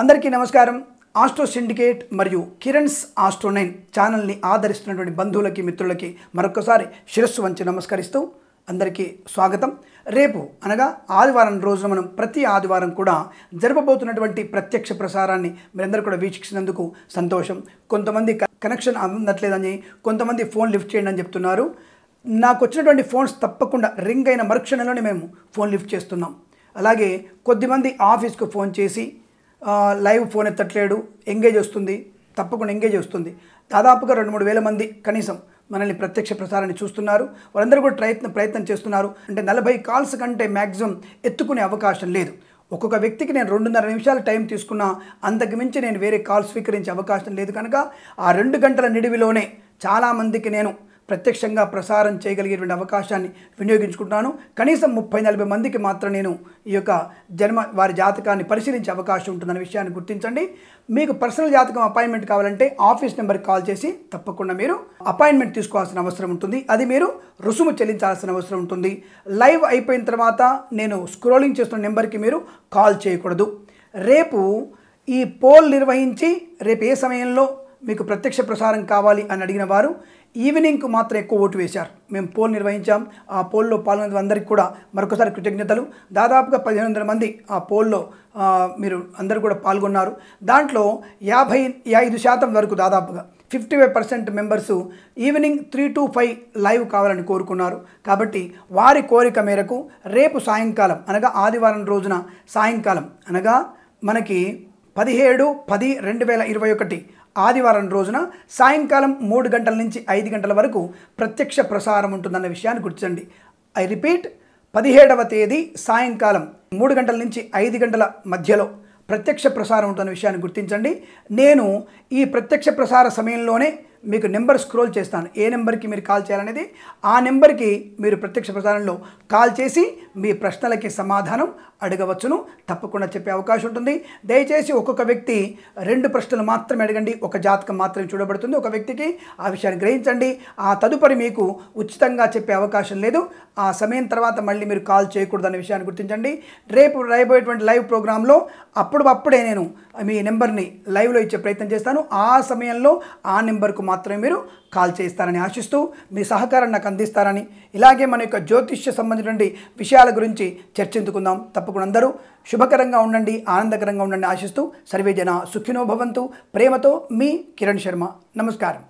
అందరికీ నమస్కారం astro syndicate మరియు కిరణ్స్ ఆస్ట్రో నైన్ ఛానల్ని ఆదరిస్తున్నటువంటి బంధువులకి మిత్రులకి మరొకసారి శిరస్సు వంచి నమస్కరిస్తూ అందరికీ స్వాగతం రేపు అనగా ఆదివారం రోజున మనం ప్రతి ఆదివారం కూడా జరపబోతున్నటువంటి ప్రత్యక్ష ప్రసారాన్ని మీరందరూ కూడా వీక్షించినందుకు సంతోషం కొంతమంది కనెక్షన్ అందట్లేదని కొంతమంది ఫోన్ లిఫ్ట్ చేయండి అని చెప్తున్నారు నాకు వచ్చినటువంటి ఫోన్స్ తప్పకుండా రింగ్ అయిన మరుక్షణంలోనే మేము ఫోన్ లిఫ్ట్ చేస్తున్నాం అలాగే కొద్దిమంది ఆఫీస్కు ఫోన్ చేసి లైవ్ ఫోన్ ఎత్తట్లేడు ఎంగేజ్ వస్తుంది తప్పకుండా ఎంగేజ్ వస్తుంది దాదాపుగా రెండు మూడు వేల మంది కనీసం మనల్ని ప్రత్యక్ష ప్రసారాన్ని చూస్తున్నారు వారందరూ కూడా ప్రయత్నం ప్రయత్నం చేస్తున్నారు అంటే నలభై కాల్స్ కంటే మ్యాక్సిమం ఎత్తుకునే అవకాశం లేదు ఒక్కొక్క వ్యక్తికి నేను రెండున్నర నిమిషాలు టైం తీసుకున్నా అంతకు మించి నేను వేరే కాల్ స్వీకరించే అవకాశం లేదు కనుక ఆ రెండు గంటల నిడివిలోనే చాలామందికి నేను ప్రత్యక్షంగా ప్రసారం చేయగలిగేటువంటి అవకాశాన్ని వినియోగించుకుంటున్నాను కనీసం ముప్పై నలభై మందికి మాత్రం నేను ఈ యొక్క జన్మ వారి జాతకాన్ని పరిశీలించే అవకాశం ఉంటుందనే విషయాన్ని గుర్తించండి మీకు పర్సనల్ జాతకం అపాయింట్మెంట్ కావాలంటే ఆఫీస్ నెంబర్కి కాల్ చేసి తప్పకుండా మీరు అపాయింట్మెంట్ తీసుకోవాల్సిన అవసరం ఉంటుంది అది మీరు రుసుము చెల్లించాల్సిన అవసరం ఉంటుంది లైవ్ అయిపోయిన తర్వాత నేను స్క్రోలింగ్ చేస్తున్న నెంబర్కి మీరు కాల్ చేయకూడదు రేపు ఈ పోల్ నిర్వహించి రేపు ఏ సమయంలో మీకు ప్రత్యక్ష ప్రసారం కావాలి అని అడిగిన వారు ఈవినింగ్కు మాత్రం ఎక్కువ ఓటు వేశారు మేము పోల్ నిర్వహించాం ఆ పోల్లో పాల్గొనే అందరికీ కూడా మరొకసారి కృతజ్ఞతలు దాదాపుగా పదిహేను వందల మంది ఆ పోల్లో మీరు అందరు కూడా పాల్గొన్నారు దాంట్లో యాభై ఐదు శాతం వరకు దాదాపుగా fifty five percent members evening three to five live కావాలని కోరుకున్నారు కాబట్టి వారి కోరిక మేరకు రేపు సాయంకాలం అనగా ఆదివారం రోజున సాయంకాలం అనగా మనకి పదిహేడు పది రెండు వేల ఇరవై ఒకటి ఆదివారం రోజున సాయంకాలం మూడు గంటల నుంచి ఐదు గంటల వరకు ప్రత్యక్ష ప్రసారం ఉంటుందన్న విషయాన్ని గుర్తించండి ఐ రిపీట్ పదిహేడవ తేదీ సాయంకాలం మూడు గంటల నుంచి ఐదు గంటల మధ్యలో ప్రత్యక్ష ప్రసారం ఉంటున్న విషయాన్ని గుర్తించండి నేను ఈ ప్రత్యక్ష ప్రసార సమయంలోనే మీకు నెంబర్ స్క్రోల్ చేస్తాను ఏ నెంబర్కి మీరు కాల్ చేయాలనేది ఆ నెంబర్కి మీరు ప్రత్యక్ష ప్రసారంలో కాల్ చేసి మీ ప్రశ్నలకి సమాధానం అడగవచ్చును తప్పకుండా చెప్పే అవకాశం ఉంటుంది దయచేసి ఒక్కొక్క వ్యక్తి రెండు ప్రశ్నలు మాత్రమే అడగండి ఒక జాతకం మాత్రమే చూడబడుతుంది ఒక వ్యక్తికి ఆ విషయాన్ని గ్రహించండి ఆ తదుపరి మీకు ఉచితంగా చెప్పే అవకాశం లేదు ఆ సమయం తర్వాత మళ్ళీ మీరు కాల్ అనే విషయాన్ని గుర్తించండి రేపు రాయబోయేటువంటి లైవ్ ప్రోగ్రాంలో అప్పుడు అప్పుడే నేను మీ నెంబర్ని లైవ్లో ఇచ్చే ప్రయత్నం చేస్తాను ఆ సమయంలో ఆ నెంబర్కు మాత్రమే మీరు కాల్ చేయిస్తారని ఆశిస్తూ మీ సహకారం నాకు అందిస్తారని ఇలాగే మన యొక్క జ్యోతిష్య సంబంధించిన విషయాల గురించి చర్చించుకుందాం తప్పకుండా అందరూ శుభకరంగా ఉండండి ఆనందకరంగా ఉండండి ఆశిస్తూ సర్వేజన సుఖినో భవంతు ప్రేమతో మీ కిరణ్ శర్మ నమస్కారం